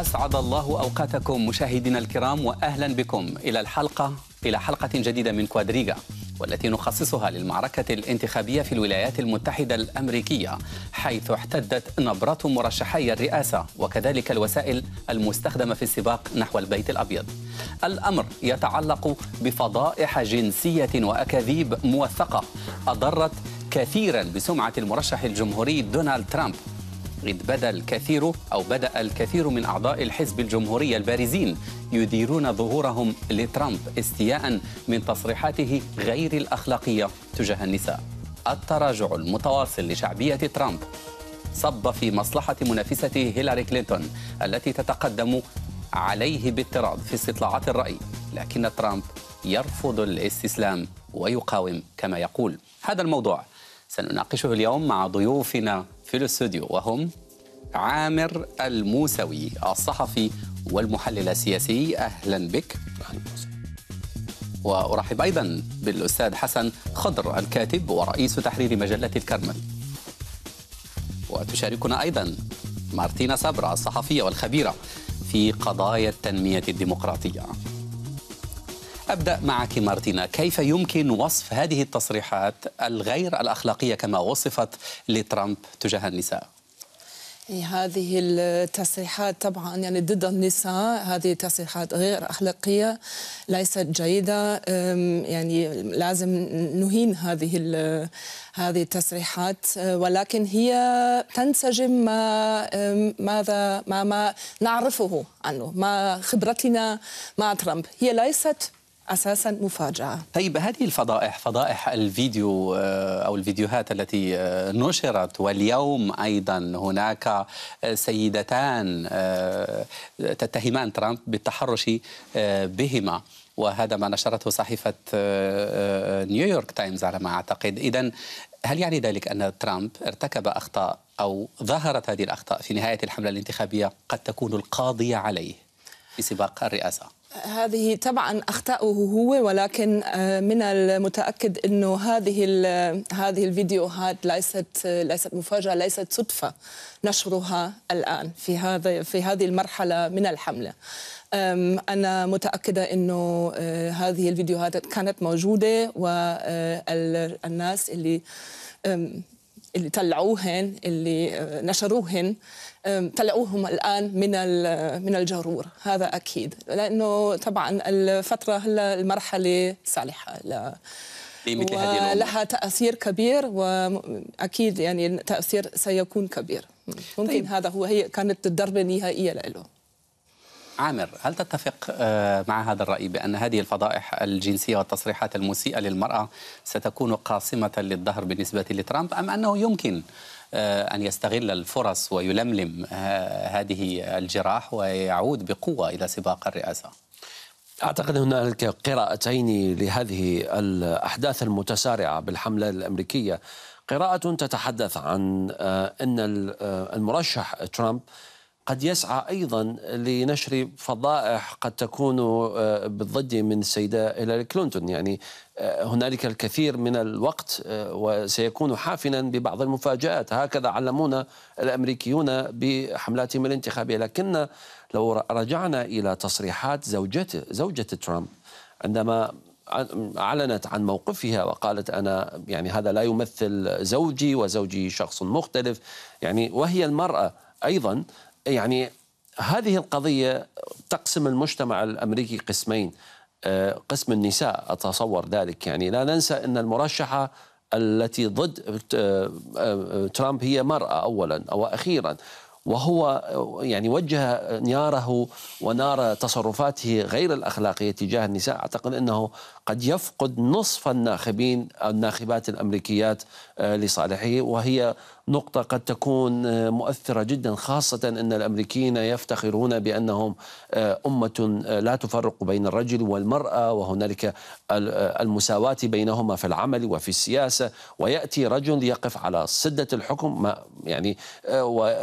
أسعد الله أوقاتكم مشاهدينا الكرام وأهلا بكم إلى الحلقة إلى حلقة جديدة من كوادريجا والتي نخصصها للمعركة الانتخابية في الولايات المتحدة الأمريكية حيث احتدت نبرة مرشحي الرئاسة وكذلك الوسائل المستخدمة في السباق نحو البيت الأبيض الأمر يتعلق بفضائح جنسية وأكاذيب موثقة أضرت كثيرا بسمعة المرشح الجمهوري دونالد ترامب إذ بدا الكثير أو بدأ الكثير من أعضاء الحزب الجمهوري البارزين يديرون ظهورهم لترامب استياء من تصريحاته غير الأخلاقية تجاه النساء التراجع المتواصل لشعبية ترامب صب في مصلحة منافسته هيلاري كلينتون التي تتقدم عليه باضطراد في استطلاعات الرأي لكن ترامب يرفض الاستسلام ويقاوم كما يقول هذا الموضوع سنناقشه اليوم مع ضيوفنا في الاستوديو وهم عامر الموسوي الصحفي والمحلل السياسي أهلا بك وأرحب أيضا بالأستاذ حسن خضر الكاتب ورئيس تحرير مجلة الكرمل وتشاركنا أيضا مارتينا صبرا الصحفية والخبيرة في قضايا التنمية الديمقراطية أبدأ معك مارتينا كيف يمكن وصف هذه التصريحات الغير الأخلاقية كما وصفت لترامب تجاه النساء؟ هذه التصريحات طبعا يعني ضد النساء هذه تصريحات غير اخلاقيه ليست جيده يعني لازم نهين هذه هذه التصريحات ولكن هي تنسجم ما ماذا ما ما نعرفه عنه ما خبرتنا مع ترامب هي ليست اساسا مفاجاه طيب هذه الفضائح فضائح الفيديو آه، او الفيديوهات التي آه، نشرت واليوم ايضا هناك آه، سيدتان تتهمان ترامب بالتحرش بهما وهذا ما نشرته صحيفه نيويورك تايمز على ما اعتقد اذا هل يعني ذلك ان ترامب ارتكب اخطاء او ظهرت هذه الاخطاء في نهايه الحمله الانتخابيه قد تكون القاضيه عليه في سباق الرئاسه هذه طبعا اخطاه هو ولكن آه، من المتاكد انه هذه هذه الفيديوهات ليست ليست مفاجاه ليست صدفه نشرها الان في هذا في هذه المرحله من الحمله أنا متأكدة أنه آه، هذه الفيديوهات كانت موجودة والناس آه، اللي اللي طلعوهن اللي آه، نشروهن طلعوهم الان من آه، من الجرور هذا اكيد لانه طبعا الفتره هلا المرحله صالحه ل هذه لها تأثير كبير وأكيد يعني التأثير سيكون كبير ممكن طيب. هذا هو هي كانت الضربة النهائية له عامر هل تتفق آه، مع هذا الرأي بأن هذه الفضائح الجنسية والتصريحات المسيئة للمرأة ستكون قاصمة للظهر بالنسبة لترامب أم أنه يمكن آه، أن يستغل الفرص ويلملم آه، هذه الجراح ويعود بقوة إلى سباق الرئاسة؟ أعتقد هنالك قراءتين لهذه الأحداث المتسارعة بالحملة الأمريكية قراءة تتحدث عن أن المرشح ترامب قد يسعى ايضا لنشر فضائح قد تكون آه، بالضد من السيده إلى كلينتون يعني آه، هنالك الكثير من الوقت آه، وسيكون حافنا ببعض المفاجات هكذا علمونا الامريكيون بحملاتهم الانتخابيه لكن لو رجعنا الى تصريحات زوجته زوجه ترامب عندما اعلنت عن موقفها وقالت انا يعني هذا لا يمثل زوجي وزوجي شخص مختلف يعني وهي المراه ايضا يعني هذه القضية تقسم المجتمع الأمريكي قسمين آه، قسم النساء أتصور ذلك يعني لا ننسى أن المرشحة التي ضد آه، آه، ترامب هي مرأة أولا أو أخيرا وهو يعني وجه نياره ونار تصرفاته غير الأخلاقية تجاه النساء أعتقد أنه قد يفقد نصف الناخبين الناخبات الأمريكيات آه، لصالحه وهي نقطة قد تكون آه، مؤثرة جدا خاصة أن الأمريكيين يفتخرون بأنهم آه، أمة لا تفرق بين الرجل والمرأة وهنالك المساواة بينهما في العمل وفي السياسة ويأتي رجل يقف على سدة الحكم ما يعني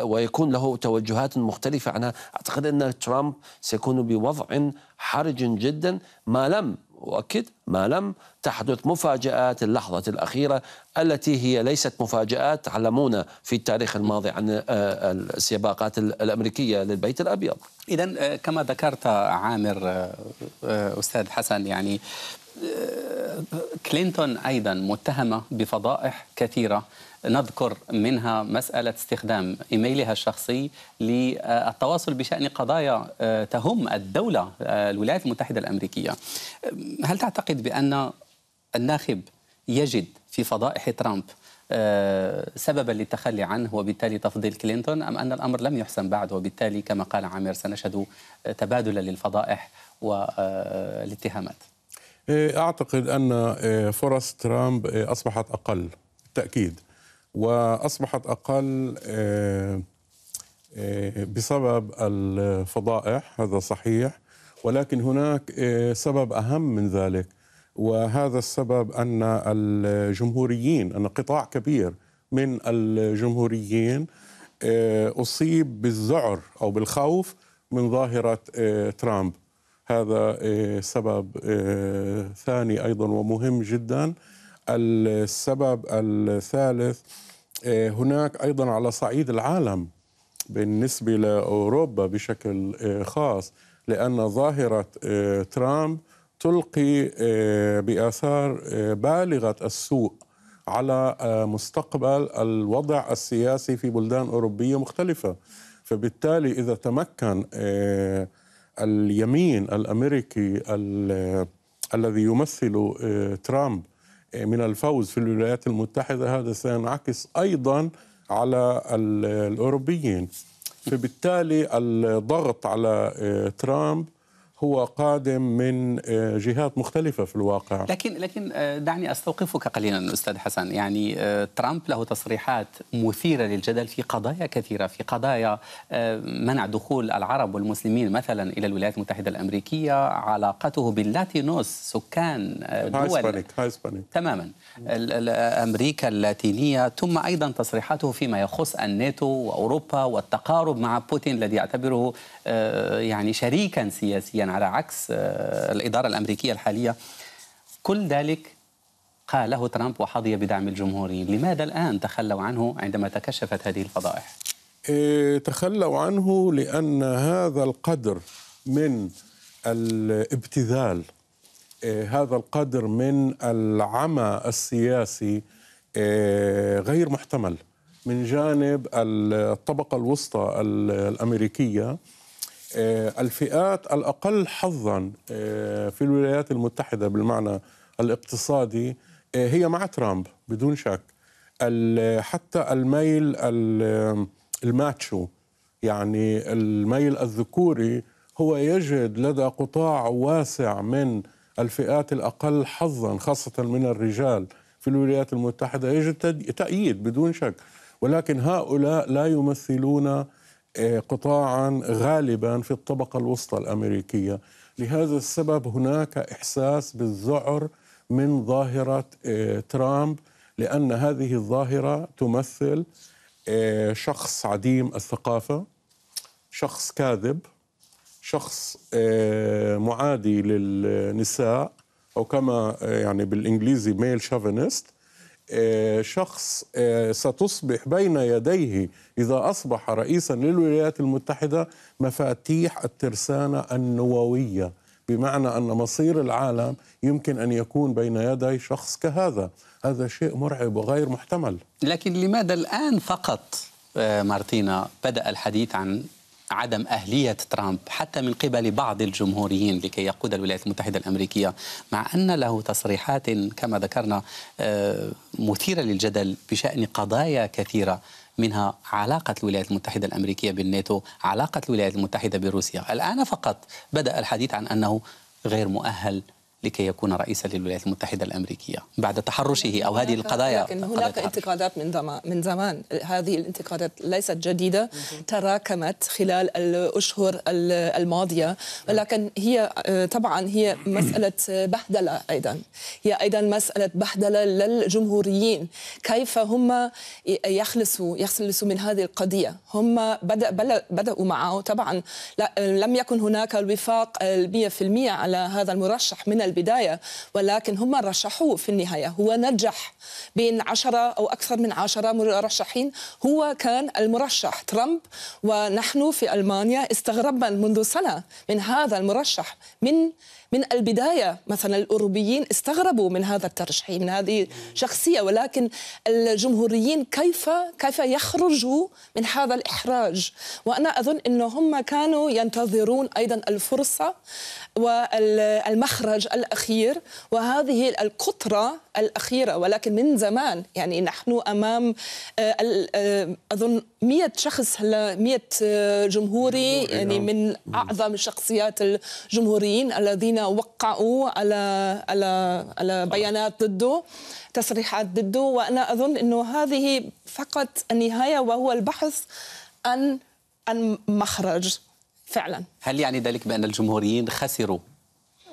ويكون له توجهات مختلفة عنها أعتقد أن ترامب سيكون بوضع حرج جدا ما لم أؤكد ما لم تحدث مفاجآت اللحظة الأخيرة التي هي ليست مفاجآت تعلمونا في التاريخ الماضي عن آه، السباقات الأمريكية للبيت الأبيض إذا آه، كما ذكرت عامر آه، أستاذ حسن يعني كلينتون أيضا متهمة بفضائح كثيرة نذكر منها مسألة استخدام إيميلها الشخصي للتواصل بشأن قضايا آه، تهم الدولة آه، الولايات المتحدة الأمريكية آه، هل تعتقد بأن الناخب يجد في فضائح ترامب سببا للتخلي عنه وبالتالي تفضيل كلينتون أم أن الأمر لم يحسن بعد وبالتالي كما قال عامر سنشهد تبادلا للفضائح والاتهامات أعتقد أن فرص ترامب أصبحت أقل بالتأكيد واصبحت اقل آه، آه، بسبب الفضائح هذا صحيح ولكن هناك آه، سبب اهم من ذلك وهذا السبب ان الجمهوريين ان قطاع كبير من الجمهوريين اصيب بالذعر او بالخوف من ظاهره ترامب هذا سبب ثاني ايضا ومهم جدا السبب الثالث آه، هناك ايضا على صعيد العالم بالنسبه لاوروبا بشكل آه، خاص لان ظاهره آه، ترامب تلقي باثار بالغه السوء على مستقبل الوضع السياسي في بلدان اوروبيه مختلفه فبالتالي اذا تمكن اليمين الامريكي الذي يمثل ترامب من الفوز في الولايات المتحدة هذا سينعكس أيضا على الأوروبيين فبالتالي الضغط على آه، ترامب هو قادم من آه، جهات مختلفة في الواقع لكن لكن آه، دعني أستوقفك قليلا أستاذ حسن يعني آه، ترامب له تصريحات مثيرة للجدل في قضايا كثيرة في قضايا منع دخول العرب والمسلمين مثلا إلى الولايات المتحدة الأمريكية علاقته باللاتينوس سكان دول هايسبانيك هايسبانيك تماما أمريكا اللاتينية ثم أيضا تصريحاته فيما يخص الناتو وأوروبا والتقارب مع بوتين الذي يعتبره يعني شريكا سياسيا على عكس آه، الإدارة الأمريكية الحالية كل ذلك قاله ترامب وحظي بدعم الجمهوريين لماذا الآن تخلوا عنه عندما تكشفت هذه الفضائح؟ إيه، تخلوا عنه لأن هذا القدر من الابتذال إيه، هذا القدر من العمى السياسي إيه، غير محتمل من جانب الطبقة الوسطى الأمريكية آه، الفئات الأقل حظا آه، في الولايات المتحدة بالمعنى الاقتصادي آه، هي مع ترامب بدون شك حتى الميل الماتشو يعني الميل الذكوري هو يجد لدى قطاع واسع من الفئات الأقل حظا خاصة من الرجال في الولايات المتحدة يجد تأييد بدون شك ولكن هؤلاء لا يمثلون آه، قطاعا غالبا في الطبقه الوسطى الامريكيه لهذا السبب هناك احساس بالذعر من ظاهره آه، ترامب لان هذه الظاهره تمثل آه، شخص عديم الثقافه شخص كاذب شخص معادي للنساء او كما يعني بالانجليزي ميل شافينيست آه، شخص آه، ستصبح بين يديه إذا أصبح رئيسا للولايات المتحدة مفاتيح الترسانة النووية بمعنى أن مصير العالم يمكن أن يكون بين يدي شخص كهذا هذا شيء مرعب وغير محتمل لكن لماذا الآن فقط آه، مارتينا بدأ الحديث عن عدم أهلية ترامب حتى من قبل بعض الجمهوريين لكي يقود الولايات المتحدة الأمريكية مع أن له تصريحات كما ذكرنا آه، مثيرة للجدل بشأن قضايا كثيرة منها علاقة الولايات المتحدة الأمريكية بالناتو علاقة الولايات المتحدة بروسيا الآن فقط بدأ الحديث عن أنه غير مؤهل لكي يكون رئيسا للولايات المتحدة الأمريكية بعد تحرشه أو هذه القضايا لكن هناك انتقادات من زمان من زمان هذه الانتقادات ليست جديدة تراكمت خلال الأشهر الماضية ولكن هي طبعا هي مسألة بهدلة أيضا هي أيضا مسألة بهدلة للجمهوريين كيف هم يخلصوا يخلصوا من هذه القضية هم بدأ بدأوا معه طبعا لم يكن هناك الوفاق 100% على هذا المرشح من البداية ولكن هم رشحوه في النهاية هو نجح بين عشرة أو أكثر من عشرة مرشحين هو كان المرشح ترامب ونحن في ألمانيا استغربنا منذ سنة من هذا المرشح من من البداية مثلا الأوروبيين استغربوا من هذا الترشيح من هذه الشخصية ولكن الجمهوريين كيف كيف يخرجوا من هذا الإحراج وأنا أظن أنه هم كانوا ينتظرون أيضا الفرصة والمخرج الأخير وهذه القطرة الأخيرة ولكن من زمان يعني نحن أمام آه، آه، أظن 100 شخص هلا 100 آه، جمهوري يعني نعم. من أعظم الشخصيات الجمهوريين الذين وقعوا على على على بيانات ضده تصريحات ضده وأنا أظن أنه هذه فقط النهاية وهو البحث عن عن مخرج فعلا هل يعني ذلك بأن الجمهوريين خسروا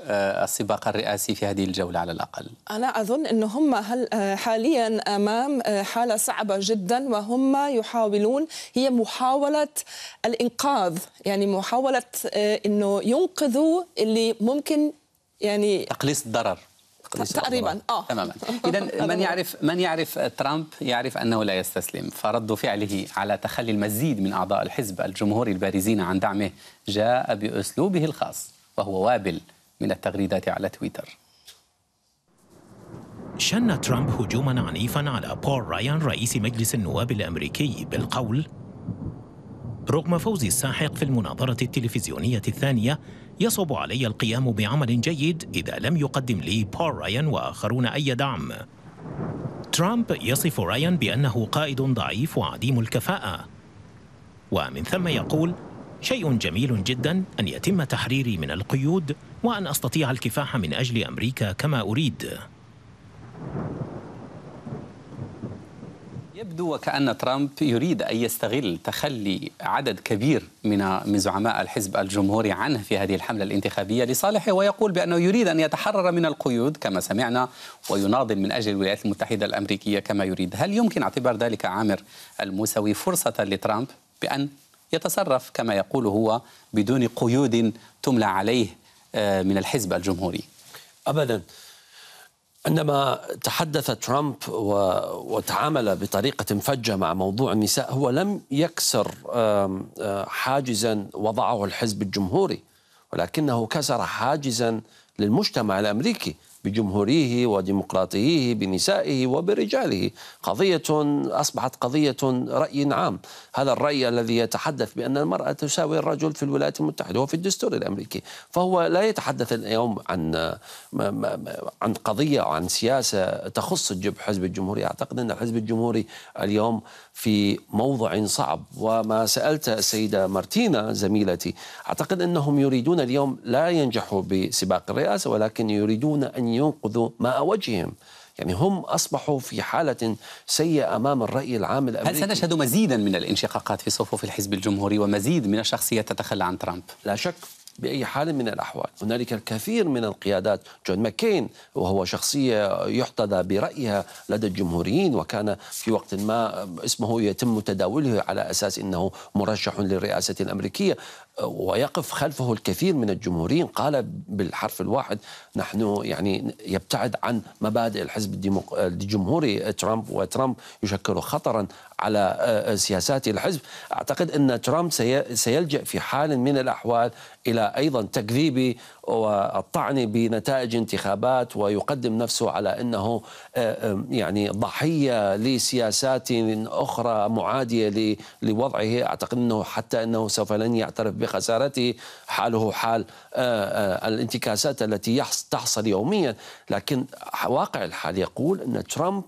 آه، السباق الرئاسي في هذه الجولة على الأقل أنا أظن أن هم آه، حاليا أمام آه، حالة صعبة جدا وهم يحاولون هي محاولة الإنقاذ يعني محاولة أنه ينقذوا اللي ممكن يعني تقليص الضرر تقريبا اه تماما اذا من يعرف من يعرف ترامب يعرف انه لا يستسلم فرد فعله على تخلي المزيد من اعضاء الحزب الجمهوري البارزين عن دعمه جاء باسلوبه الخاص وهو وابل من التغريدات على تويتر شن ترامب هجوما عنيفا على بول رايان رئيس مجلس النواب الامريكي بالقول رغم فوزي الساحق في المناظرة التلفزيونية الثانية يصعب علي القيام بعمل جيد إذا لم يقدم لي بول رايان وآخرون أي دعم ترامب يصف رايان بأنه قائد ضعيف وعديم الكفاءة ومن ثم يقول شيء جميل جدا أن يتم تحريري من القيود وأن أستطيع الكفاح من أجل أمريكا كما أريد يبدو وكأن ترامب يريد أن يستغل تخلي عدد كبير من من زعماء الحزب الجمهوري عنه في هذه الحملة الانتخابية لصالحه ويقول بأنه يريد أن يتحرر من القيود كما سمعنا ويناضل من أجل الولايات المتحدة الأمريكية كما يريد هل يمكن اعتبار ذلك عامر الموسوي فرصة لترامب بأن يتصرف كما يقول هو بدون قيود تملى عليه آه، من الحزب الجمهوري ابدا عندما تحدث ترامب وتعامل بطريقة مفجة مع موضوع النساء هو لم يكسر آه، حاجزا وضعه الحزب الجمهوري ولكنه كسر حاجزا للمجتمع الأمريكي بجمهوريه وديمقراطيه بنسائه وبرجاله قضية أصبحت قضية رأي عام هذا الرأي الذي يتحدث بأن المرأة تساوي الرجل في الولايات المتحدة وفي الدستور الأمريكي فهو لا يتحدث اليوم عن عن قضية عن سياسة تخص حزب الجمهوري أعتقد أن الحزب الجمهوري اليوم في موضع صعب وما سألت السيدة مارتينا زميلتي أعتقد أنهم يريدون اليوم لا ينجحوا بسباق الرئاسة ولكن يريدون أن ينقذوا ماء وجههم يعني هم أصبحوا في حالة سيئة أمام الرأي العام الأمريكي هل سنشهد مزيدا من الانشقاقات في صفوف الحزب الجمهوري ومزيد من الشخصيات تتخلى عن ترامب؟ لا شك بأي حال من الأحوال هنالك الكثير من القيادات جون ماكين وهو شخصية يحتذى برأيها لدى الجمهوريين وكان في وقت ما اسمه يتم تداوله على أساس أنه مرشح للرئاسة الأمريكية ويقف خلفه الكثير من الجمهوريين قال بالحرف الواحد نحن يعني يبتعد عن مبادئ الحزب الجمهوري ترامب وترامب يشكل خطرا على آه، سياسات الحزب أعتقد أن ترامب سيلجأ في حال من الأحوال إلى أيضا تكذيب والطعن بنتائج انتخابات ويقدم نفسه على انه آه، يعني ضحيه لسياسات اخرى معاديه لوضعه اعتقد انه حتى انه سوف لن يعترف بخسارته حاله حال آه، آه، الانتكاسات التي تحصل يوميا لكن واقع الحال يقول ان ترامب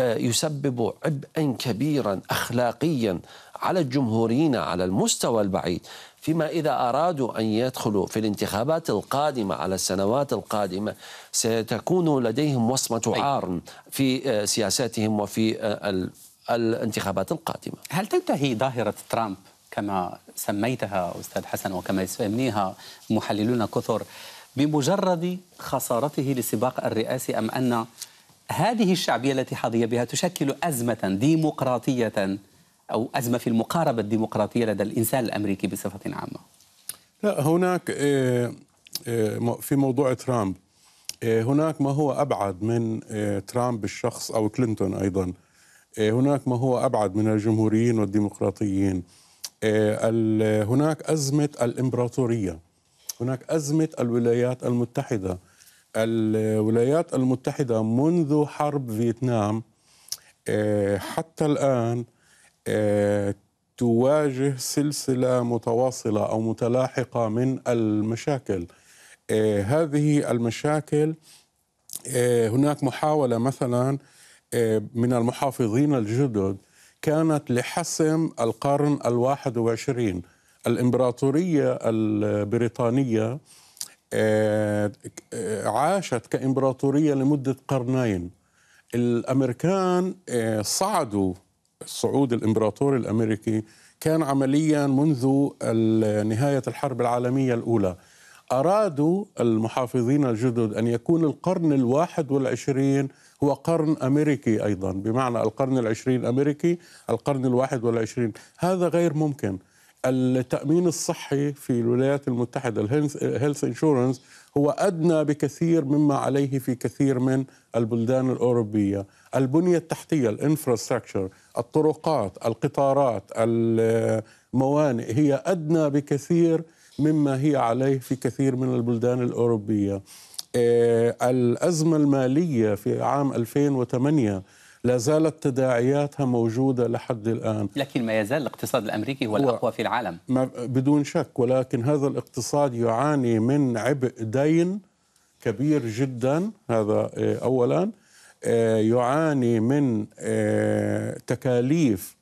يسبب عبئا كبيرا اخلاقيا على الجمهوريين على المستوى البعيد فيما إذا أرادوا أن يدخلوا في الانتخابات القادمة على السنوات القادمة ستكون لديهم وصمة عار في آه، سياساتهم وفي آه، الانتخابات القادمة هل تنتهي ظاهرة ترامب كما سميتها أستاذ حسن وكما يسميها محللون كثر بمجرد خسارته لسباق الرئاسي أم أن هذه الشعبية التي حظي بها تشكل أزمة ديمقراطية أو أزمة في المقاربة الديمقراطية لدى الإنسان الأمريكي بصفة عامة لا هناك آه، آه، في موضوع ترامب آه، هناك ما هو أبعد من ترامب الشخص أو كلينتون أيضا هناك ما هو أبعد من الجمهوريين والديمقراطيين هناك أزمة الإمبراطورية هناك أزمة الولايات المتحدة الولايات المتحدة منذ حرب فيتنام حتى الآن آه، تواجه سلسله متواصله او متلاحقه من المشاكل آه، هذه المشاكل آه، هناك محاوله مثلا من المحافظين الجدد كانت لحسم القرن الواحد وعشرين الإمبراطورية البريطانية عاشت كإمبراطورية لمدة قرنين الأمريكان صعدوا صعود الامبراطور الامريكي كان عمليا منذ نهايه الحرب العالميه الاولى أرادوا المحافظين الجدد أن يكون القرن الواحد والعشرين هو قرن أمريكي أيضا بمعنى القرن العشرين أمريكي القرن الواحد والعشرين هذا غير ممكن التأمين الصحي في الولايات المتحدة الهيلث انشورنس هو أدنى بكثير مما عليه في كثير من البلدان الأوروبية البنية التحتية الانفراستراكشر الطرقات القطارات الموانئ هي أدنى بكثير مما هي عليه في كثير من البلدان الأوروبية آه، الأزمة المالية في عام 2008 لا زالت تداعياتها موجودة لحد الآن لكن ما يزال الاقتصاد الأمريكي هو الأقوى في العالم بدون شك ولكن هذا الاقتصاد يعاني من عبء دين كبير جدا هذا آه، أولا آه، يعاني من آه، تكاليف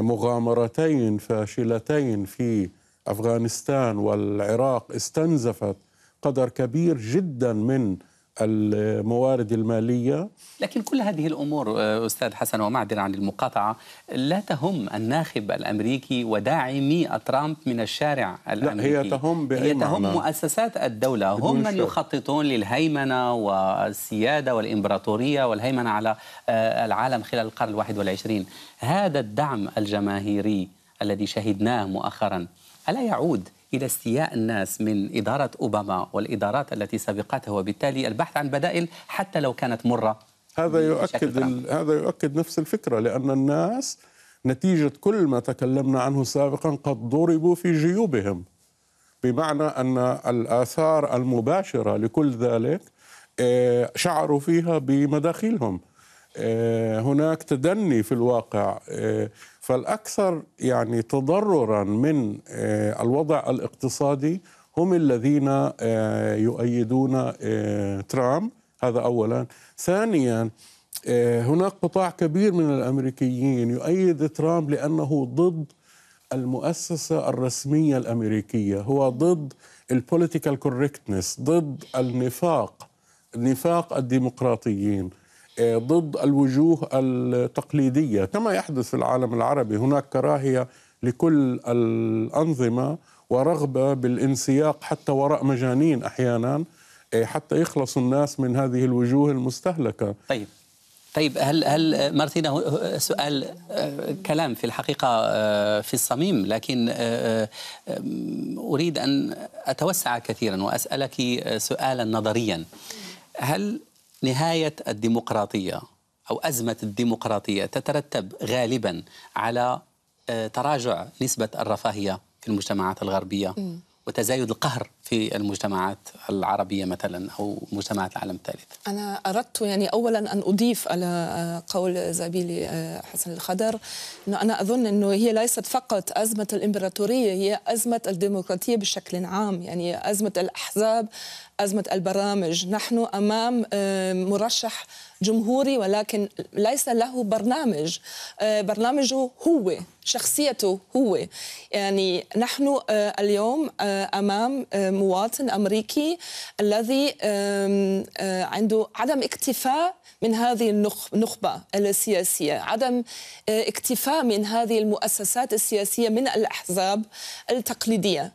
مغامرتين فاشلتين في أفغانستان والعراق استنزفت قدر كبير جدا من الموارد المالية لكن كل هذه الأمور آه، أستاذ حسن ومعذرة عن المقاطعة لا تهم الناخب الأمريكي وداعمي ترامب من الشارع الأمريكي لا هي تهم بأي هي تهم معنى؟ مؤسسات الدولة هم من يخططون للهيمنة والسيادة والإمبراطورية والهيمنة على آه، العالم خلال القرن الواحد والعشرين هذا الدعم الجماهيري الذي شهدناه مؤخرا ألا يعود إلى استياء الناس من إدارة أوباما والإدارات التي سبقته وبالتالي البحث عن بدائل حتى لو كانت مرة هذا يؤكد هذا يؤكد نفس الفكرة لأن الناس نتيجة كل ما تكلمنا عنه سابقا قد ضربوا في جيوبهم بمعنى أن الآثار المباشرة لكل ذلك آه، شعروا فيها بمداخيلهم آه، هناك تدني في الواقع آه، فالاكثر يعني تضررا من آه، الوضع الاقتصادي هم الذين آه، يؤيدون آه، ترامب هذا اولا ثانيا هناك قطاع كبير من الامريكيين يؤيد ترامب لانه ضد المؤسسه الرسميه الامريكيه هو ضد البوليتيكال كوركتنس ضد النفاق نفاق الديمقراطيين ضد الوجوه التقليديه كما يحدث في العالم العربي هناك كراهيه لكل الانظمه ورغبه بالانسياق حتى وراء مجانين احيانا إيه، حتى يخلص الناس من هذه الوجوه المستهلكه طيب طيب هل هل مارتينا سؤال آه، كلام في الحقيقه آه، في الصميم لكن آه، اريد ان اتوسع كثيرا واسالك سؤالا نظريا هل نهاية الديمقراطية أو أزمة الديمقراطية تترتب غالبا على آه، تراجع نسبة الرفاهية في المجتمعات الغربية وتزايد القهر في المجتمعات العربية مثلا أو مجتمعات العالم الثالث أنا أردت يعني أولا أن أضيف على قول زبيلي آه، حسن الخدر أنه أنا أظن أنه هي ليست فقط أزمة الإمبراطورية هي أزمة الديمقراطية بشكل عام يعني أزمة الأحزاب أزمة البرامج نحن أمام آه، مرشح جمهوري ولكن ليس له برنامج آه، برنامجه هو شخصيته هو يعني نحن اليوم أمام مواطن امريكي الذي آه، عنده عدم اكتفاء من هذه النخبه السياسيه، عدم آه، اكتفاء من هذه المؤسسات السياسيه من الاحزاب التقليديه.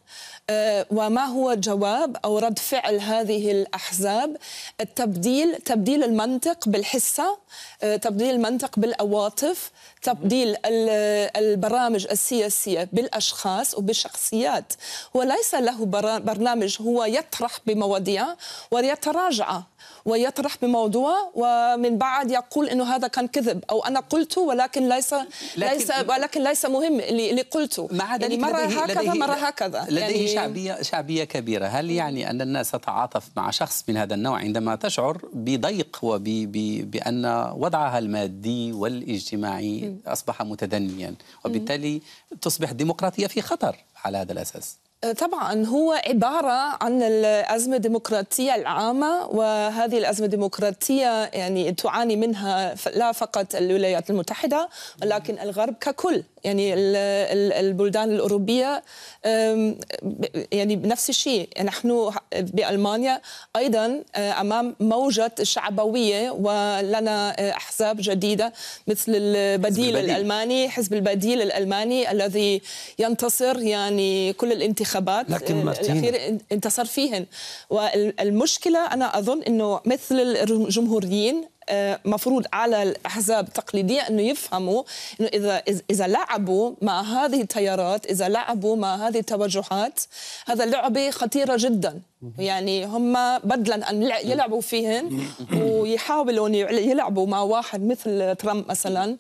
آه، وما هو جواب أو رد فعل هذه الأحزاب التبديل تبديل المنطق بالحسة آه، تبديل المنطق بالعواطف تبديل البرامج السياسية بالأشخاص وبالشخصيات وليس له برنامج هو يطرح بمواضيع ويتراجع ويطرح بموضوع ومن بعد يقول انه هذا كان كذب او انا قلته ولكن ليس لكن ليس ولكن ليس مهم اللي قلته مع ذلك يعني مره لديه هكذا لديه مره هكذا لديه يعني شعبيه شعبيه كبيره هل يعني ان الناس تتعاطف مع شخص من هذا النوع عندما تشعر بضيق وبان وضعها المادي والاجتماعي اصبح متدنيا وبالتالي تصبح الديمقراطيه في خطر على هذا الاساس آه، طبعا هو عبارة عن الأزمة الديمقراطية العامة وهذه الأزمة الديمقراطية يعني تعاني منها لا فقط الولايات المتحدة ولكن الغرب ككل يعني البلدان الأوروبية يعني نفس الشيء نحن بألمانيا أيضا آه، أمام موجة شعبوية ولنا آه، أحزاب جديدة مثل البديل, البديل الألماني حزب البديل الألماني الذي ينتصر يعني كل الانتخابات الانتخابات لكن آه، الأخيرة انتصر فيهن والمشكلة أنا أظن أنه مثل الجمهوريين آه، مفروض على الاحزاب التقليديه انه يفهموا انه اذا اذا لعبوا مع هذه التيارات اذا لعبوا مع هذه التوجهات هذا لعبه خطيره جدا يعني هم بدلا ان يلعبوا فيهن ويحاولوا يلعبوا مع واحد مثل ترامب مثلا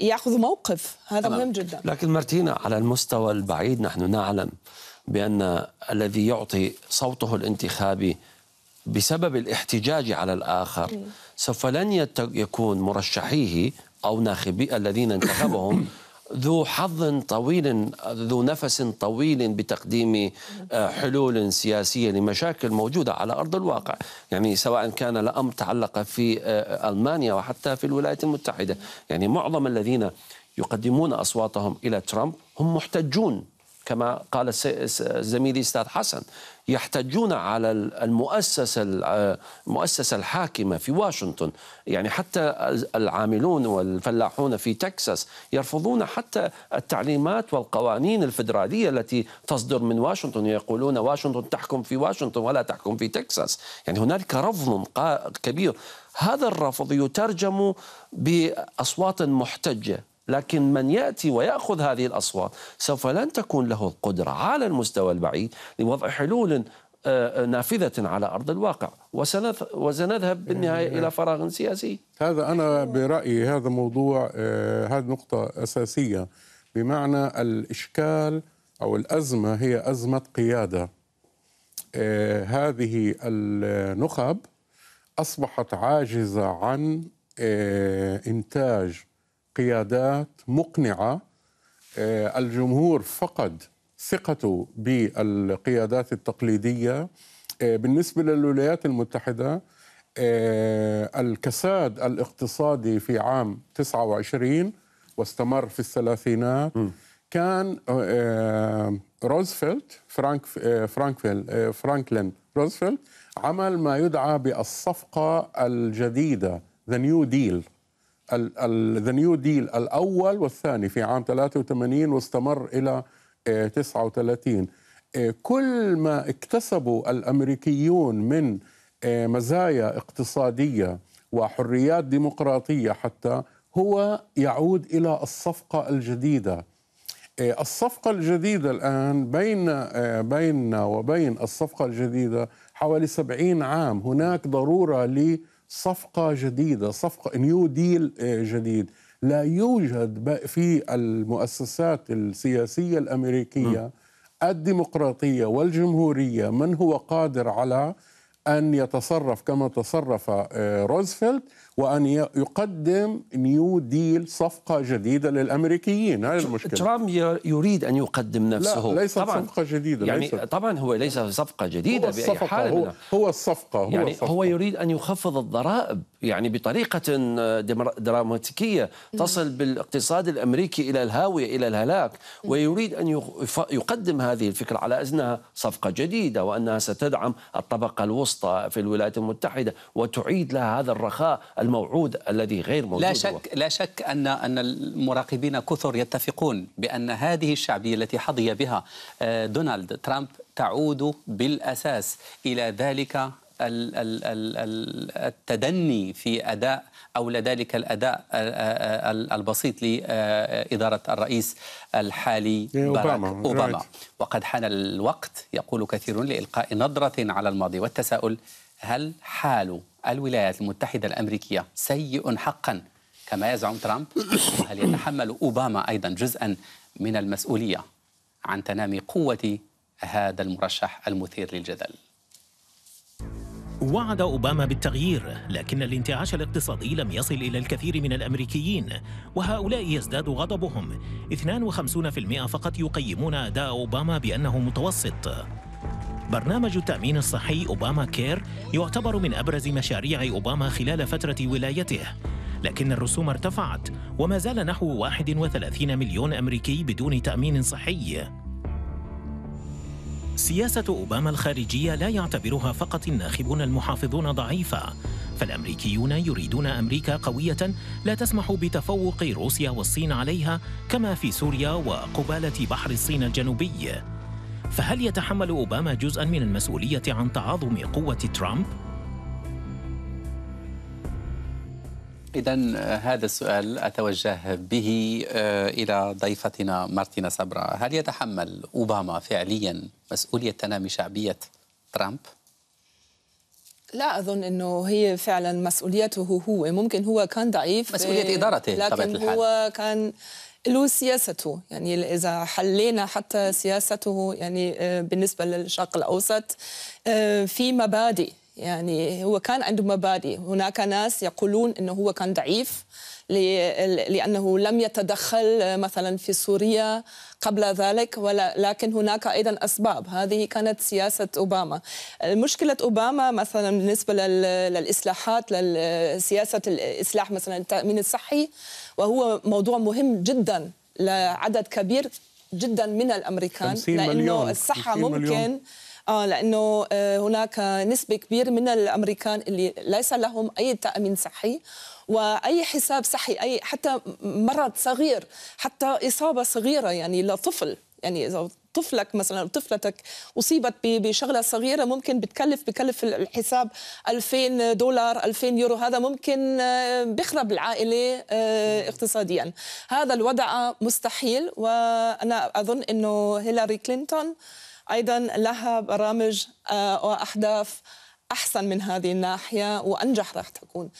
ياخذوا موقف هذا مهم جدا لكن مارتينا على المستوى البعيد نحن نعلم بأن الذي يعطي صوته الانتخابي بسبب الاحتجاج على الآخر سوف لن يكون مرشحيه أو ناخبي الذين انتخبهم ذو حظ طويل ذو نفس طويل بتقديم آه، حلول سياسيه لمشاكل موجوده على ارض الواقع، يعني سواء كان الامر تعلق في آه، المانيا وحتى في الولايات المتحده، يعني معظم الذين يقدمون اصواتهم الى ترامب هم محتجون كما قال زميلي استاذ حسن يحتجون على المؤسسه آه، المؤسسه الحاكمه في واشنطن يعني حتى العاملون والفلاحون في تكساس يرفضون حتى التعليمات والقوانين الفدراليه التي تصدر من واشنطن يقولون واشنطن تحكم في واشنطن ولا تحكم في تكساس يعني هنالك رفض كبير هذا الرفض يترجم باصوات محتجه لكن من ياتي وياخذ هذه الاصوات سوف لن تكون له القدره على المستوى البعيد لوضع حلول آه، آه، نافذة على أرض الواقع وسنذهب يعني بالنهاية إلى فراغ سياسي هذا أنا برأيي هذا موضوع آه، هذه نقطة أساسية بمعنى الإشكال أو الأزمة هي أزمة قيادة هذه النخب أصبحت عاجزة عن إنتاج قيادات مقنعه آه، الجمهور فقد ثقته بالقيادات التقليديه آه، بالنسبه للولايات المتحده آه، الكساد الاقتصادي في عام 29 واستمر في الثلاثينات كان روزفلت فرانك فرانكفيل فرانكلين روزفلت عمل ما يدعى بالصفقه الجديده ذا نيو ديل ذا نيو ديل الاول والثاني في عام 83 واستمر الى 39 آه، آه، كل ما اكتسبوا الامريكيون من آه، مزايا اقتصاديه وحريات ديمقراطيه حتى هو يعود الى الصفقه الجديده الصفقه الجديده الان بين بيننا وبين الصفقه الجديده حوالي 70 عام هناك ضروره ل صفقه جديده صفقه نيو ديل آه، جديد لا يوجد في المؤسسات السياسيه الامريكيه نعم. الديمقراطيه والجمهوريه من هو قادر على أن يتصرف كما تصرف آه، روزفلت وأن يقدم نيو ديل صفقة جديدة للأمريكيين هذه المشكلة ترامب يريد أن يقدم نفسه لا ليس طبعا صفقة جديدة يعني ليست. طبعا هو ليس صفقة جديدة هو الصفقة بأي حال هو, هو الصفقة هو يعني الصفقة. هو يريد أن يخفض الضرائب يعني بطريقة آه، دراماتيكية تصل بالاقتصاد الأمريكي إلى الهاوية إلى الهلاك ويريد أن يقدم هذه الفكرة على أنها صفقة جديدة وأنها ستدعم الطبقة الوسطى في الولايات المتحدة وتعيد لها هذا الرخاء الموعود الذي غير موجود لا شك لا شك أن أن المراقبين كثر يتفقون بأن هذه الشعبية التي حظي بها آه، دونالد ترامب تعود بالأساس إلى ذلك التدني في أداء أو لذلك الأداء البسيط لإدارة آه، الرئيس الحالي إيه، باراك أوباما وقد حان الوقت يقول كثيرون لإلقاء نظرة على الماضي والتساؤل هل حال الولايات المتحدة الأمريكية سيء حقا كما يزعم ترامب وهل يتحمل أوباما أيضا جزءا من المسؤولية عن تنامي قوة هذا المرشح المثير للجدل وعد أوباما بالتغيير لكن الانتعاش الاقتصادي لم يصل إلى الكثير من الأمريكيين وهؤلاء يزداد غضبهم 52% فقط يقيمون أداء أوباما بأنه متوسط برنامج التأمين الصحي أوباما كير يعتبر من أبرز مشاريع أوباما خلال فترة ولايته لكن الرسوم ارتفعت وما زال نحو 31 مليون أمريكي بدون تأمين صحي سياسة أوباما الخارجية لا يعتبرها فقط الناخبون المحافظون ضعيفة فالأمريكيون يريدون أمريكا قوية لا تسمح بتفوق روسيا والصين عليها كما في سوريا وقبالة بحر الصين الجنوبي فهل يتحمل أوباما جزءا من المسؤولية عن تعاظم قوة ترامب؟ إذا آه، هذا السؤال أتوجه به آه، إلى ضيفتنا مارتينا صبرا هل يتحمل أوباما فعليا مسؤولية تنامي شعبية ترامب؟ لا اظن انه هي فعلا مسؤوليته هو ممكن هو كان ضعيف مسؤوليه آه، ادارته لكن هو كان له سياسته يعني إذا حلينا حتى سياسته يعني بالنسبة للشرق الأوسط في مبادئ يعني هو كان عنده مبادئ هناك ناس يقولون أنه هو كان ضعيف لأنه لم يتدخل مثلا في سوريا قبل ذلك ولا لكن هناك أيضا أسباب هذه كانت سياسة أوباما مشكلة أوباما مثلا بالنسبة للإصلاحات لسياسة الإصلاح مثلا التأمين الصحي وهو موضوع مهم جدا لعدد كبير جدا من الأمريكان لأنه مليون. الصحة ممكن مليون. اه لانه آه، هناك نسبه كبيره من الامريكان اللي ليس لهم اي تامين صحي واي حساب صحي اي حتى مرض صغير حتى اصابه صغيره يعني لطفل يعني اذا طفلك مثلا او طفلتك اصيبت بشغله صغيره ممكن بتكلف بكلف الحساب 2000 دولار 2000 يورو هذا ممكن آه، بيخرب العائله آه، اقتصاديا هذا الوضع مستحيل وانا اظن انه هيلاري كلينتون ايضا لها برامج آه، واحداث احسن من هذه الناحيه وانجح راح تكون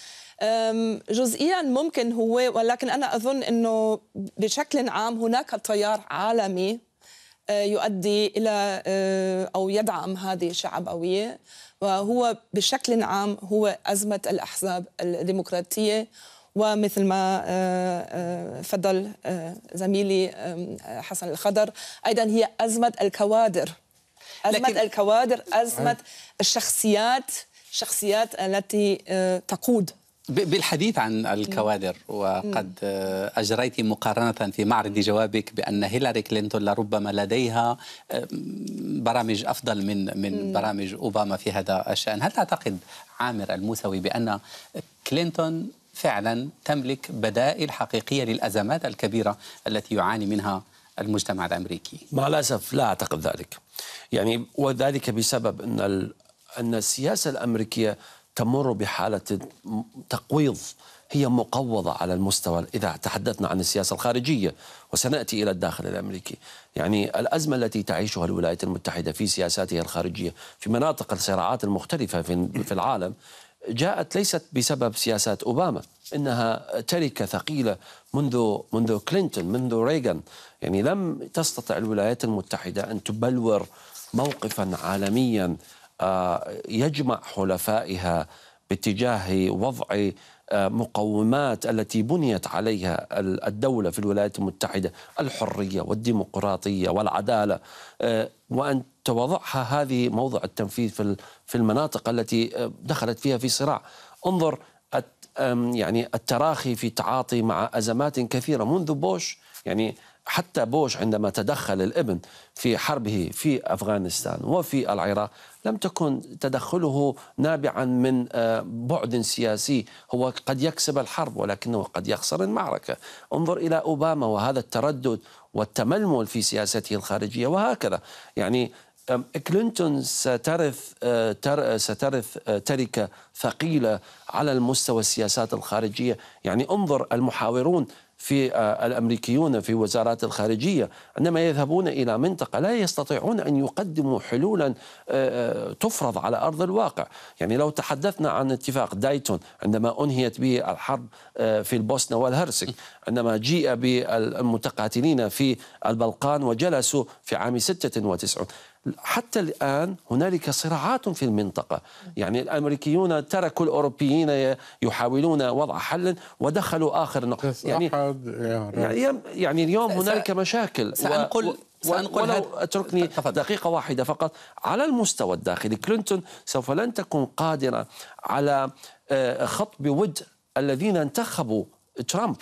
جزئيا ممكن هو ولكن انا اظن انه بشكل عام هناك تيار عالمي آه، يؤدي الى آه، او يدعم هذه الشعبويه وهو بشكل عام هو ازمه الاحزاب الديمقراطيه ومثل ما آه، آه، فضل آه، زميلي حسن الخضر أيضا هي أزمة الكوادر أزمة لكن... الكوادر أيوة. أزمة الشخصيات الشخصيات التي تقود بالحديث عن الكوادر وقد اجريت مقارنه في معرض جوابك بان هيلاري كلينتون لربما لديها برامج افضل من من برامج اوباما في هذا الشان، هل تعتقد عامر الموسوي بان كلينتون فعلا تملك بدائل حقيقية للأزمات الكبيرة التي يعاني منها المجتمع الأمريكي مع الأسف لا أعتقد ذلك يعني وذلك بسبب أن, أن السياسة الأمريكية تمر بحالة تقويض هي مقوضة على المستوى إذا تحدثنا عن السياسة الخارجية وسنأتي إلى الداخل الأمريكي يعني الأزمة التي تعيشها الولايات المتحدة في سياساتها الخارجية في مناطق الصراعات المختلفة في العالم جاءت ليست بسبب سياسات أوباما إنها تركة ثقيلة منذ منذ كلينتون منذ ريغان يعني لم تستطع الولايات المتحدة أن تبلور موقفا عالميا آه، يجمع حلفائها باتجاه وضع المقومات التي بنيت عليها الدولة في الولايات المتحدة الحرية والديمقراطية والعدالة آه، وأن توضعها هذه موضع التنفيذ في المناطق التي آه، دخلت فيها في صراع انظر يعني التراخي في التعاطي مع أزمات كثيرة منذ بوش يعني حتى بوش عندما تدخل الابن في حربه في افغانستان وفي العراق لم تكن تدخله نابعا من أه، بعد سياسي هو قد يكسب الحرب ولكنه قد يخسر المعركه انظر الى اوباما وهذا التردد والتململ في سياسته الخارجيه وهكذا يعني كلينتون سترث آه، آه، سترث آه، تركه ثقيله على المستوى السياسات الخارجيه، يعني انظر المحاورون في الامريكيون في وزارات الخارجيه عندما يذهبون الى منطقه لا يستطيعون ان يقدموا حلولا تفرض على ارض الواقع، يعني لو تحدثنا عن اتفاق دايتون عندما انهيت به الحرب في البوسنه والهرسك، عندما جيء بالمتقاتلين في البلقان وجلسوا في عام 96 حتى الآن هنالك صراعات في المنطقة يعني الأمريكيون تركوا الأوروبيين يحاولون وضع حل ودخلوا آخر نقطة يعني, يعني, يعني اليوم هنالك مشاكل سأنقل و سأنقل ولو اتركني دقيقة واحدة فقط على المستوى الداخلي كلينتون سوف لن تكون قادرة على آه، خط بود الذين انتخبوا ترامب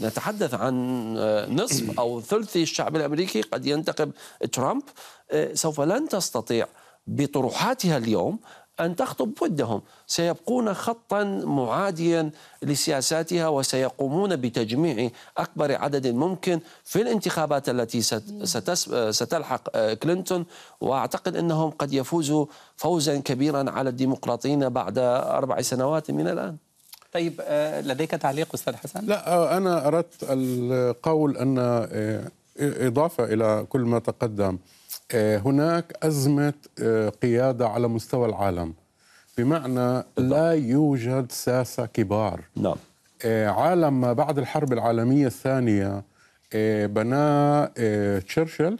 نتحدث عن آه، نصف أو ثلث الشعب الأمريكي قد ينتخب ترامب آه، سوف لن تستطيع بطروحاتها اليوم أن تخطب ودهم سيبقون خطا معاديا لسياساتها وسيقومون بتجميع أكبر عدد ممكن في الانتخابات التي آه، ستلحق كلينتون وأعتقد أنهم قد يفوزوا فوزا كبيرا على الديمقراطيين بعد أربع سنوات من الآن طيب آه، لديك تعليق استاذ حسن؟ لا آه، انا اردت القول ان آه، اضافه الى كل ما تقدم هناك ازمه قياده على مستوى العالم بمعنى لا يوجد ساسه كبار نعم عالم ما بعد الحرب العالميه الثانيه بناه تشرشل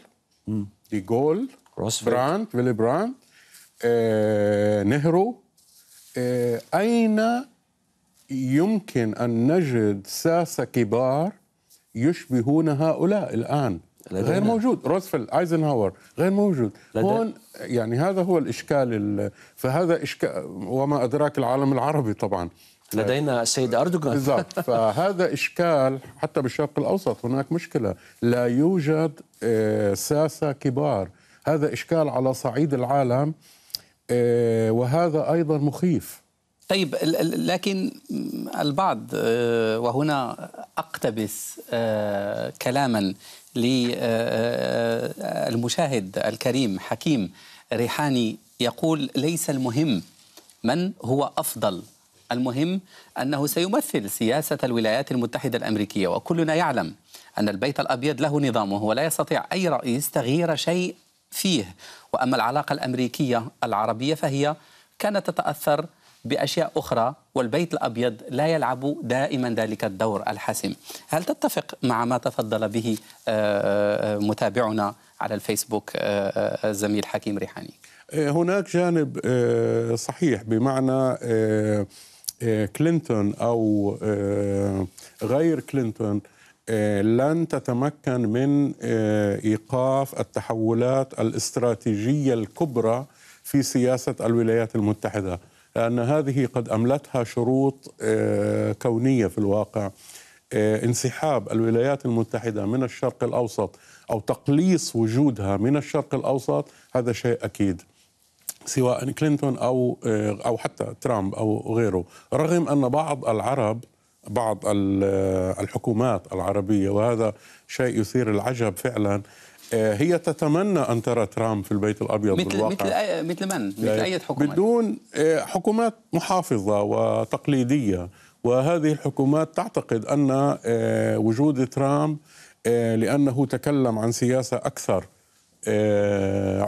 دي جول برانت فيلي براند نهرو أين يمكن أن نجد ساسة كبار يشبهون هؤلاء الآن لدينا. غير موجود روزفلت ايزنهاور غير موجود لدينا. هون يعني هذا هو الاشكال فهذا اشكال وما ادراك العالم العربي طبعا لدينا السيد اردوغان بالضبط فهذا اشكال حتى بالشرق الاوسط هناك مشكله لا يوجد آه، ساسه كبار هذا اشكال على صعيد العالم آه، وهذا ايضا مخيف طيب لكن البعض آه، وهنا اقتبس آه، كلاما للمشاهد آه، الكريم حكيم ريحاني يقول ليس المهم من هو افضل المهم انه سيمثل سياسه الولايات المتحده الامريكيه وكلنا يعلم ان البيت الابيض له نظامه ولا يستطيع اي رئيس تغيير شيء فيه واما العلاقه الامريكيه العربيه فهي كانت تتاثر بأشياء أخرى والبيت الأبيض لا يلعب دائما ذلك الدور الحاسم هل تتفق مع ما تفضل به آه، آه، متابعنا على الفيسبوك الزميل آه، حكيم ريحاني هناك جانب صحيح بمعنى كلينتون أو غير كلينتون لن تتمكن من ايقاف التحولات الاستراتيجيه الكبرى في سياسه الولايات المتحده لأن هذه قد أملتها شروط آه، كونية في الواقع آه، انسحاب الولايات المتحدة من الشرق الأوسط أو تقليص وجودها من الشرق الأوسط هذا شيء أكيد سواء كلينتون أو, آه، أو حتى ترامب أو غيره رغم أن بعض العرب بعض الحكومات العربية وهذا شيء يثير العجب فعلا آه، هي تتمنى ان ترى ترامب في البيت الابيض مثل بالواقع مثل مثل من؟ مثل يعني اي حكومه؟ بدون آه، حكومات محافظه وتقليديه وهذه الحكومات تعتقد ان آه، وجود ترامب لانه تكلم عن سياسه اكثر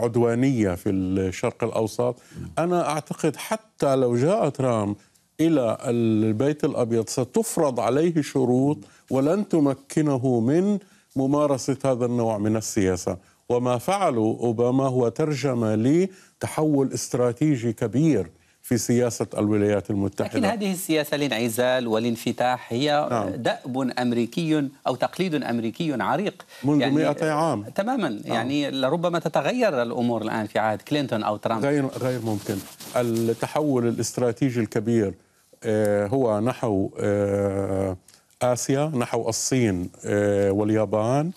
عدوانيه في الشرق الاوسط انا اعتقد حتى لو جاء ترامب الى البيت الابيض ستفرض عليه شروط ولن تمكنه من ممارسة هذا النوع من السياسة وما فعله أوباما هو ترجمة لتحول استراتيجي كبير في سياسة الولايات المتحدة لكن هذه السياسة الانعزال والانفتاح هي نعم. دأب أمريكي أو تقليد أمريكي عريق منذ يعني مئتي عام تماما نعم. يعني لربما تتغير الأمور الآن في عهد كلينتون أو ترامب غير, غير ممكن التحول الاستراتيجي الكبير آه، هو نحو آه، آسيا نحو الصين آه، واليابان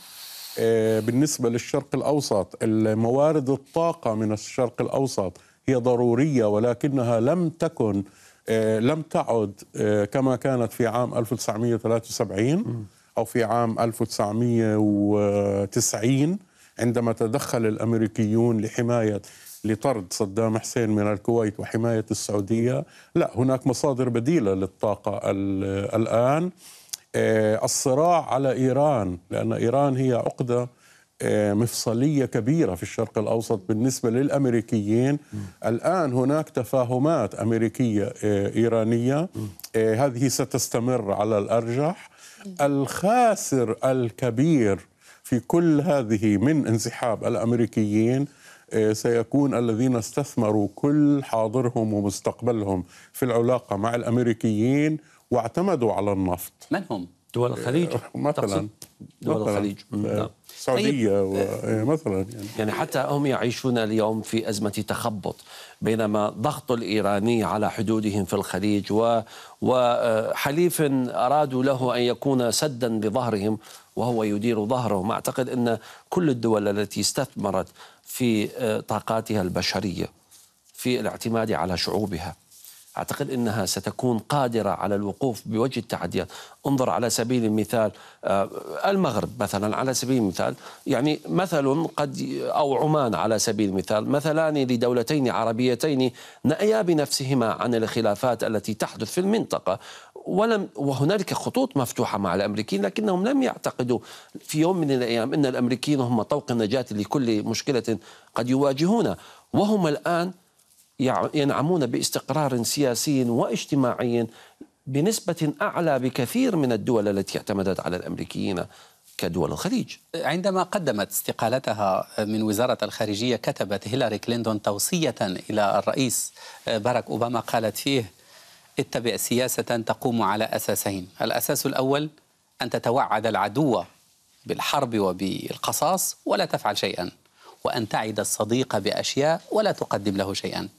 آه، بالنسبة للشرق الأوسط الموارد الطاقة من الشرق الأوسط هي ضرورية ولكنها لم تكن آه، لم تعد كما كانت في عام 1973 أو في عام 1990 عندما تدخل الأمريكيون لحماية لطرد صدام حسين من الكويت وحماية السعودية لا هناك مصادر بديلة للطاقة الآن آه، الصراع على إيران لأن إيران هي عقدة آه، مفصلية كبيرة في الشرق الأوسط بالنسبة للأمريكيين م. الآن هناك تفاهمات أمريكية آه، إيرانية هذه ستستمر على الأرجح الخاسر الكبير في كل هذه من انسحاب الامريكيين سيكون الذين استثمروا كل حاضرهم ومستقبلهم في العلاقه مع الامريكيين واعتمدوا على النفط من هم؟ دول الخليج مثلا دول الخليج السعودية آه، نعم. طيب، آه، آه، مثلا يعني. يعني حتى هم يعيشون اليوم في أزمة تخبط بينما ضغط الإيراني على حدودهم في الخليج وحليف أرادوا له أن يكون سدا بظهرهم وهو يدير ظهرهم أعتقد أن كل الدول التي استثمرت في طاقاتها البشرية في الاعتماد على شعوبها أعتقد أنها ستكون قادرة على الوقوف بوجه التحديات انظر على سبيل المثال آه، المغرب مثلا على سبيل المثال يعني مثل قد أو عمان على سبيل المثال مثلان لدولتين عربيتين نأيا بنفسهما عن الخلافات التي تحدث في المنطقة ولم وهنالك خطوط مفتوحه مع الامريكيين لكنهم لم يعتقدوا في يوم من الايام ان الامريكيين هم طوق النجاه لكل مشكله قد يواجهونها وهم الان ينعمون باستقرار سياسي واجتماعي بنسبة أعلى بكثير من الدول التي اعتمدت على الأمريكيين كدول الخليج عندما قدمت استقالتها من وزارة الخارجية كتبت هيلاري كلينتون توصية إلى الرئيس باراك أوباما قالت فيه اتبع سياسة تقوم على أساسين الأساس الأول أن تتوعد العدو بالحرب وبالقصاص ولا تفعل شيئا وأن تعد الصديق بأشياء ولا تقدم له شيئا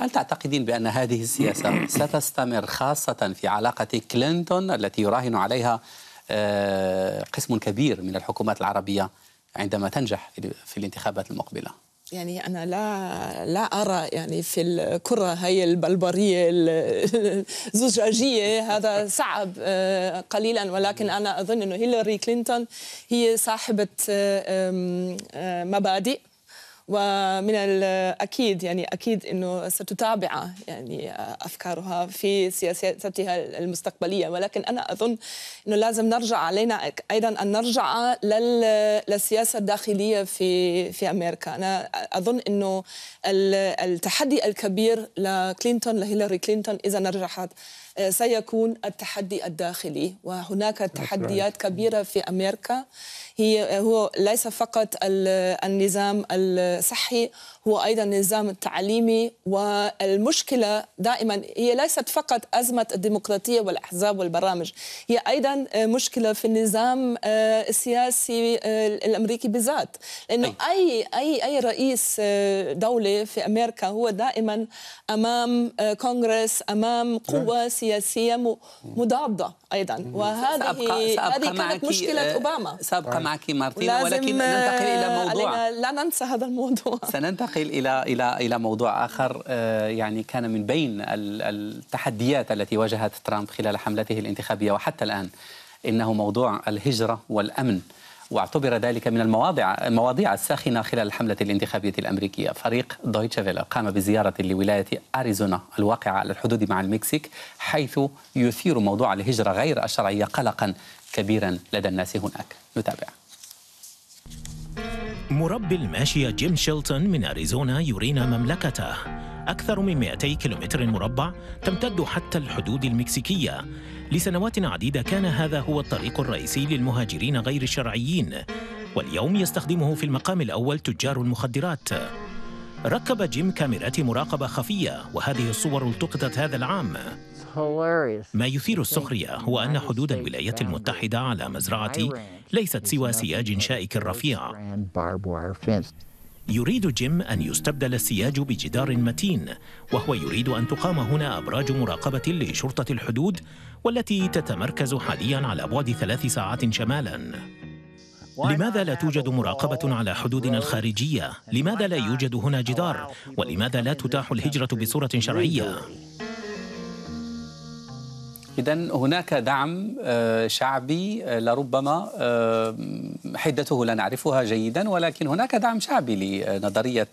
هل تعتقدين بأن هذه السياسة ستستمر خاصة في علاقة كلينتون التي يراهن عليها آه، قسم كبير من الحكومات العربية عندما تنجح في الانتخابات المقبلة يعني أنا لا لا أرى يعني في الكرة هي البلبرية الزجاجية هذا صعب آه، قليلا ولكن أنا أظن أنه هيلاري كلينتون هي صاحبة آه، آه، مبادئ ومن الاكيد يعني اكيد انه ستتابع يعني افكارها في سياساتها المستقبليه ولكن انا اظن انه لازم نرجع علينا ايضا ان نرجع للسياسه الداخليه في في امريكا انا اظن انه التحدي الكبير لكلينتون لهيلاري كلينتون اذا نجحت سيكون التحدي الداخلي وهناك تحديات كبيرة في أمريكا هي هو ليس فقط النظام صحي هو أيضا النظام التعليمي والمشكلة دائما هي ليست فقط أزمة الديمقراطية والأحزاب والبرامج هي أيضا مشكلة في النظام آه، السياسي آه، الأمريكي بالذات لأنه أي أي أي رئيس آه، دولة في أمريكا هو دائما أمام كونغرس أمام نعم. قوة سياسية مضادة أيضا وهذه سأبقى سأبقى هذه كانت مشكلة أوباما سابقة معك مارتين ولكن ننتقل إلى موضوع لا ننسى هذا الموضوع سننتقل ننتقل الى الى الى موضوع اخر آه، يعني كان من بين التحديات التي واجهت ترامب خلال حملته الانتخابيه وحتى الان انه موضوع الهجره والامن واعتبر ذلك من المواضع المواضيع الساخنه خلال الحمله الانتخابيه الامريكيه، فريق دويتشه فيلا قام بزياره لولايه اريزونا الواقعه على الحدود مع المكسيك حيث يثير موضوع الهجره غير الشرعيه قلقا كبيرا لدى الناس هناك، نتابع. مربي الماشية جيم شيلتون من أريزونا يرينا مملكته أكثر من 200 كيلومتر مربع تمتد حتى الحدود المكسيكية لسنوات عديدة كان هذا هو الطريق الرئيسي للمهاجرين غير الشرعيين واليوم يستخدمه في المقام الأول تجار المخدرات ركب جيم كاميرات مراقبة خفية وهذه الصور التقطت هذا العام ما يثير السخرية هو أن حدود الولايات المتحدة على مزرعتي ليست سوى سياج شائك رفيع يريد جيم أن يستبدل السياج بجدار متين وهو يريد أن تقام هنا أبراج مراقبة لشرطة الحدود والتي تتمركز حاليا على بعد ثلاث ساعات شمالا لماذا لا توجد مراقبة على حدودنا الخارجية؟ لماذا لا يوجد هنا جدار؟ ولماذا لا تتاح الهجرة بصورة شرعية؟ إذا هناك دعم آه، شعبي آه، لربما آه، حدته لا نعرفها جيدا ولكن هناك دعم شعبي لنظرية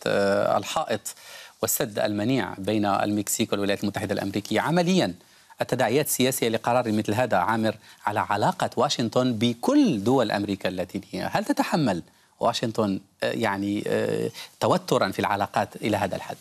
الحائط والسد المنيع بين المكسيك والولايات المتحدة الأمريكية عمليا التداعيات السياسية لقرار مثل هذا عامر على علاقة واشنطن بكل دول أمريكا اللاتينية هل تتحمل واشنطن آه، يعني آه، توترا في العلاقات الى هذا الحد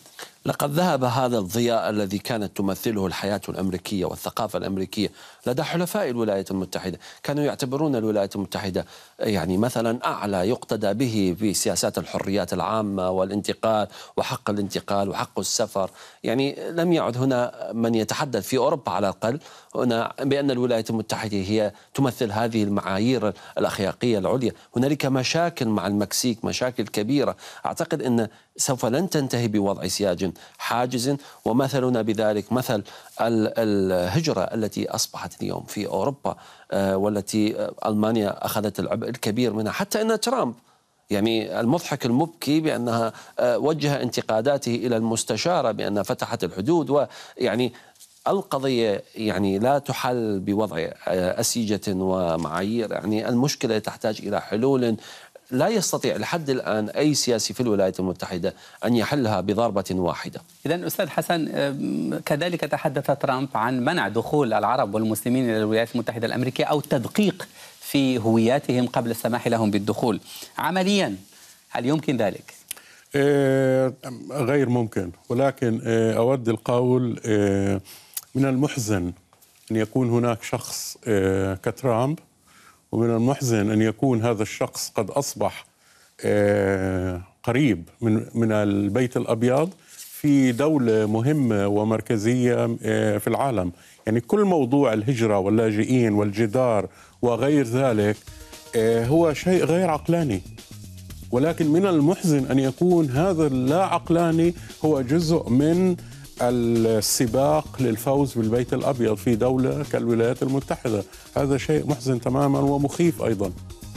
لقد ذهب هذا الضياء الذي كانت تمثله الحياة الأمريكية والثقافة الأمريكية لدى حلفاء الولايات المتحدة كانوا يعتبرون الولايات المتحدة يعني مثلا أعلى يقتدى به في سياسات الحريات العامة والانتقال وحق الانتقال وحق السفر يعني لم يعد هنا من يتحدث في أوروبا على الأقل هنا بأن الولايات المتحدة هي تمثل هذه المعايير الأخلاقية العليا هنالك مشاكل مع المكسيك مشاكل مشاكل كبيرة أعتقد أن سوف لن تنتهي بوضع سياج حاجز ومثلنا بذلك مثل الهجرة التي أصبحت اليوم في أوروبا آه، والتي ألمانيا أخذت العبء الكبير منها حتى أن ترامب يعني المضحك المبكي بأنها آه، وجه انتقاداته إلى المستشارة بأنها فتحت الحدود ويعني القضية يعني لا تحل بوضع آه، أسيجة ومعايير يعني المشكلة تحتاج إلى حلول لا يستطيع لحد الآن أي سياسي في الولايات المتحدة أن يحلها بضربة واحدة إذا أستاذ حسن كذلك تحدث ترامب عن منع دخول العرب والمسلمين إلى الولايات المتحدة الأمريكية أو تدقيق في هوياتهم قبل السماح لهم بالدخول عمليا هل يمكن ذلك؟ آه، غير ممكن ولكن آه، أود القول آه، من المحزن أن يكون هناك شخص كترامب ومن المحزن أن يكون هذا الشخص قد أصبح آه، قريب من من البيت الأبيض في دولة مهمة ومركزية آه، في العالم يعني كل موضوع الهجرة واللاجئين والجدار وغير ذلك آه، هو شيء غير عقلاني ولكن من المحزن أن يكون هذا اللا عقلاني هو جزء من السباق للفوز بالبيت الابيض في دوله كالولايات المتحده، هذا شيء محزن تماما ومخيف ايضا.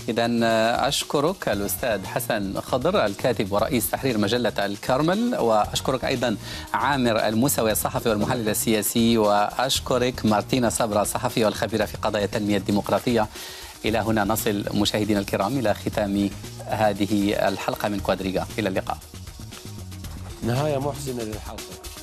إذا آه، أشكرك الأستاذ حسن خضر الكاتب ورئيس تحرير مجلة الكرمل وأشكرك أيضا عامر الموسوي الصحفي والمحلل السياسي وأشكرك مارتينا صبرا الصحفية والخبيرة في قضايا التنمية الديمقراطية إلى هنا نصل مشاهدينا الكرام إلى ختام هذه الحلقة من كوادريغا إلى اللقاء نهاية محزنة للحلقة